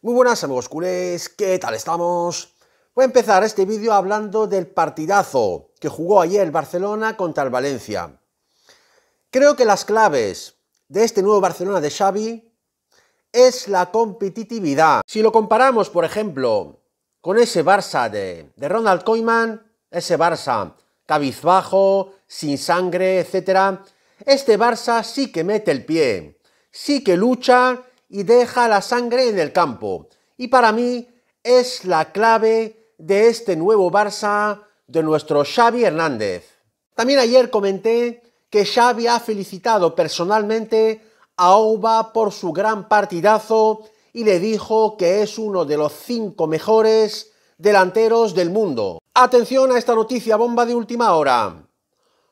Muy buenas amigos culés, ¿qué tal estamos? Voy a empezar este vídeo hablando del partidazo que jugó ayer el Barcelona contra el Valencia. Creo que las claves de este nuevo Barcelona de Xavi es la competitividad. Si lo comparamos, por ejemplo, con ese Barça de, Ronald Koeman, ese Barça cabizbajo, sin sangre, etc., este Barça sí que mete el pie, sí que lucha y deja la sangre en el campo. Y para mí es la clave de este nuevo Barça de nuestro Xavi Hernández. También ayer comenté que Xavi ha felicitado personalmente a Oba por su gran partidazo y le dijo que es uno de los cinco mejores delanteros del mundo. Atención a esta noticia bomba de última hora.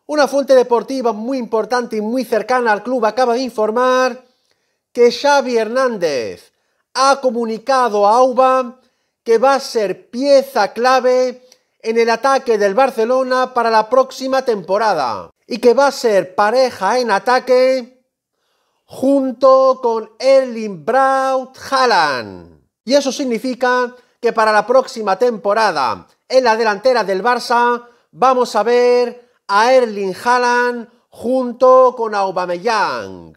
Una fuente deportiva muy importante y muy cercana al club acaba de informar que Xavi Hernández ha comunicado a Auba que va a ser pieza clave en el ataque del Barcelona para la próxima temporada y que va a ser pareja en ataque junto con Erling Braut Haaland. Y eso significa que para la próxima temporada en la delantera del Barça vamos a ver a Erling Haaland junto con Aubameyang.